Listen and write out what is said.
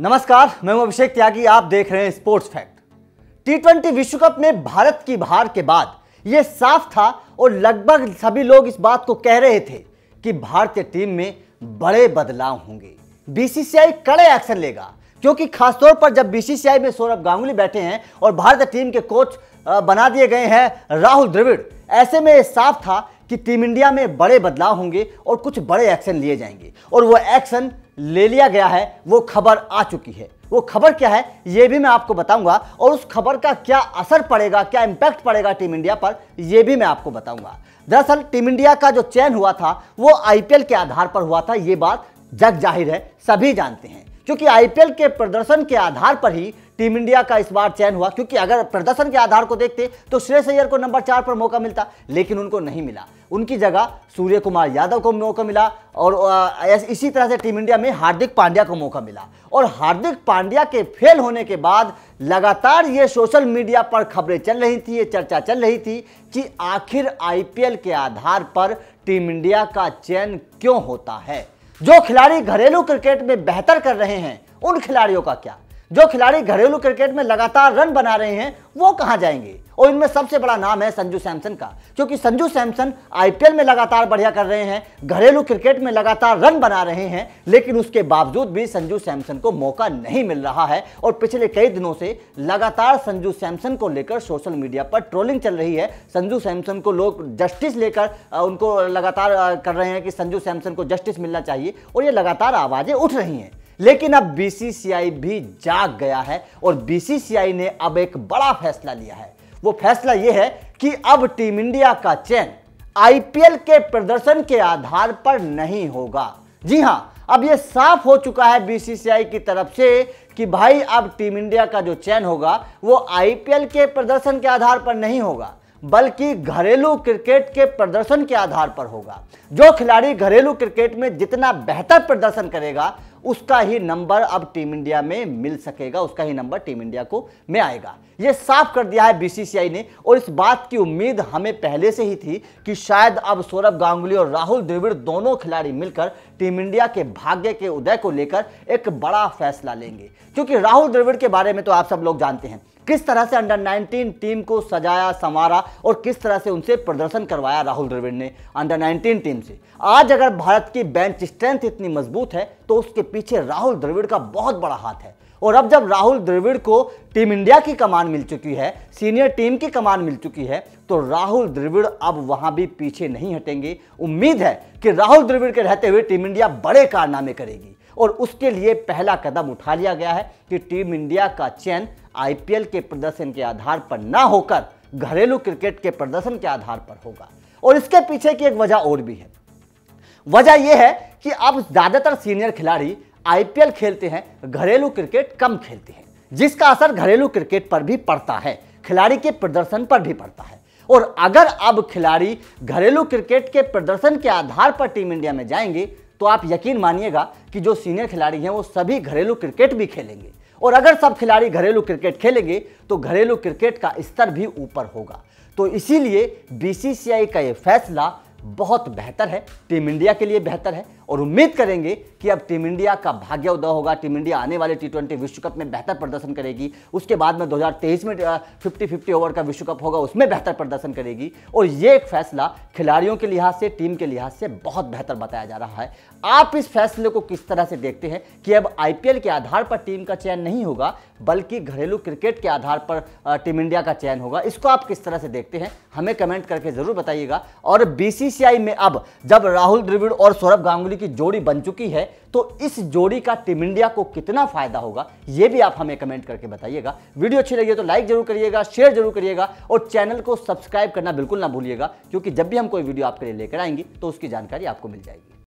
नमस्कार मैं हूं अभिषेक त्यागी आप देख रहे हैं स्पोर्ट्स फैक्ट टी ट्वेंटी विश्व कप में भारत की हार के बाद यह साफ था और लगभग सभी लोग इस बात को कह रहे थे कि भारतीय टीम में बड़े बदलाव होंगे बीसीसीआई कड़े एक्शन लेगा क्योंकि खासतौर पर जब बीसीसीआई में सौरभ गांगुली बैठे हैं और भारतीय टीम के कोच बना दिए गए हैं राहुल द्रविड़ ऐसे में साफ था कि टीम इंडिया में बड़े बदलाव होंगे और कुछ बड़े एक्शन लिए जाएंगे और वो एक्शन ले लिया गया है वो खबर आ चुकी है वो खबर क्या है ये भी मैं आपको बताऊंगा और उस खबर का क्या असर पड़ेगा क्या इम्पैक्ट पड़ेगा टीम इंडिया पर यह भी मैं आपको बताऊंगा दरअसल टीम इंडिया का जो चयन हुआ था वो आईपीएल के आधार पर हुआ था ये बात जग जाहिर है सभी जानते हैं क्योंकि आईपीएल के प्रदर्शन के आधार पर ही टीम इंडिया का इस बार चयन हुआ क्योंकि अगर प्रदर्शन के आधार को देखते तो श्रेयस अय्यर को नंबर चार पर मौका मिलता लेकिन उनको नहीं मिला उनकी जगह सूर्य कुमार यादव को मौका मिला और इसी तरह से टीम इंडिया में हार्दिक पांड्या को मौका मिला और हार्दिक पांड्या के फेल होने के बाद लगातार ये सोशल मीडिया पर खबरें चल रही थी ये चर्चा चल रही थी कि आखिर आईपीएल के आधार पर टीम इंडिया का चयन क्यों होता है जो खिलाड़ी घरेलू क्रिकेट में बेहतर कर रहे हैं उन खिलाड़ियों का क्या जो खिलाड़ी घरेलू क्रिकेट में लगातार रन बना रहे हैं वो कहाँ जाएंगे और इनमें सबसे बड़ा नाम है संजू सैमसन का क्योंकि संजू सैमसन आईपीएल में लगातार बढ़िया कर रहे हैं घरेलू क्रिकेट में लगातार रन बना रहे हैं लेकिन उसके बावजूद भी संजू सैमसन को मौका नहीं मिल रहा है और पिछले कई दिनों से लगातार संजू सैमसन को लेकर सोशल मीडिया पर ट्रोलिंग चल रही है संजू सैमसन को लोग जस्टिस लेकर उनको लगातार कर रहे हैं कि संजू सैमसन को जस्टिस मिलना चाहिए और ये लगातार आवाजें उठ रही हैं लेकिन अब बीसीसीआई भी जाग गया है और बीसीसीआई ने अब एक बड़ा फैसला लिया है वो फैसला यह है कि अब टीम इंडिया का चयन आईपीएल के प्रदर्शन के आधार पर नहीं होगा जी हां अब यह साफ हो चुका है बीसीसीआई की तरफ से कि भाई अब टीम इंडिया का जो चयन होगा वो आईपीएल के प्रदर्शन के आधार पर नहीं होगा बल्कि घरेलू क्रिकेट के प्रदर्शन के आधार पर होगा जो खिलाड़ी घरेलू क्रिकेट में जितना बेहतर प्रदर्शन करेगा उसका ही नंबर अब टीम इंडिया में मिल सकेगा उसका ही नंबर टीम इंडिया को में आएगा यह साफ कर दिया है बीसीसीआई ने और इस बात की उम्मीद हमें पहले से ही थी कि शायद अब सौरभ गांगुली और राहुल द्रविड़ दोनों खिलाड़ी मिलकर टीम इंडिया के भाग्य के उदय को लेकर एक बड़ा फैसला लेंगे क्योंकि राहुल द्रविड़ के बारे में तो आप सब लोग जानते हैं किस तरह से अंडर 19 टीम को सजाया संवारा और किस तरह से उनसे प्रदर्शन करवाया राहुल द्रविड़ ने अंडर 19 टीम से आज अगर भारत की बेंच स्ट्रेंथ इतनी मजबूत है तो उसके पीछे राहुल द्रविड़ का बहुत बड़ा हाथ है और अब जब राहुल द्रविड़ को टीम इंडिया की कमान मिल चुकी है सीनियर टीम की कमान मिल चुकी है तो राहुल द्रविड़ अब वहां भी पीछे नहीं हटेंगे उम्मीद है कि राहुल द्रविड़ के रहते हुए टीम इंडिया बड़े कारनामे करेगी और उसके लिए पहला कदम उठा लिया गया है कि टीम इंडिया का चयन आईपीएल के प्रदर्शन के आधार पर ना होकर घरेलू क्रिकेट के प्रदर्शन के आधार पर होगा और इसके पीछे की एक वजह और भी है वजह यह है कि अब ज़्यादातर सीनियर खिलाड़ी आईपीएल खेलते हैं घरेलू क्रिकेट कम खेलते हैं जिसका असर घरेलू क्रिकेट पर भी पड़ता है खिलाड़ी के प्रदर्शन पर भी पड़ता है और अगर अब खिलाड़ी घरेलू क्रिकेट के प्रदर्शन के आधार पर टीम इंडिया में जाएंगे तो आप यकीन मानिएगा कि जो सीनियर खिलाड़ी हैं वो सभी घरेलू क्रिकेट भी खेलेंगे और अगर सब खिलाड़ी घरेलू क्रिकेट खेलेंगे तो घरेलू क्रिकेट का स्तर भी ऊपर होगा तो इसीलिए बीसीसीआई का ये फैसला बहुत बेहतर है टीम इंडिया के लिए बेहतर है और उम्मीद करेंगे कि अब टीम इंडिया का भाग्य उदय होगा टीम इंडिया आने वाले टी ट्वेंटी विश्व कप में बेहतर प्रदर्शन करेगी उसके बाद में 2023 में 50 50 ओवर का विश्व कप होगा उसमें बेहतर प्रदर्शन करेगी और ये एक फैसला खिलाड़ियों के लिहाज से टीम के लिहाज से बहुत बेहतर बताया जा रहा है आप इस फैसले को किस तरह से देखते हैं कि अब आईपीएल के आधार पर टीम का चयन नहीं होगा बल्कि घरेलू क्रिकेट के आधार पर टीम इंडिया का चयन होगा इसको आप किस तरह से देखते हैं हमें कमेंट करके जरूर बताइएगा और बीसीसीआई में अब जब राहुल द्रिविड और सौरभ गांगुली कोहली की जोड़ी बन चुकी है तो इस जोड़ी का टीम इंडिया को कितना फायदा होगा ये भी आप हमें कमेंट करके बताइएगा वीडियो अच्छी लगी तो लाइक जरूर करिएगा शेयर जरूर करिएगा और चैनल को सब्सक्राइब करना बिल्कुल ना भूलिएगा क्योंकि जब भी हम कोई वीडियो आपके लिए लेकर आएंगे तो उसकी जानकारी आपको मिल जाएगी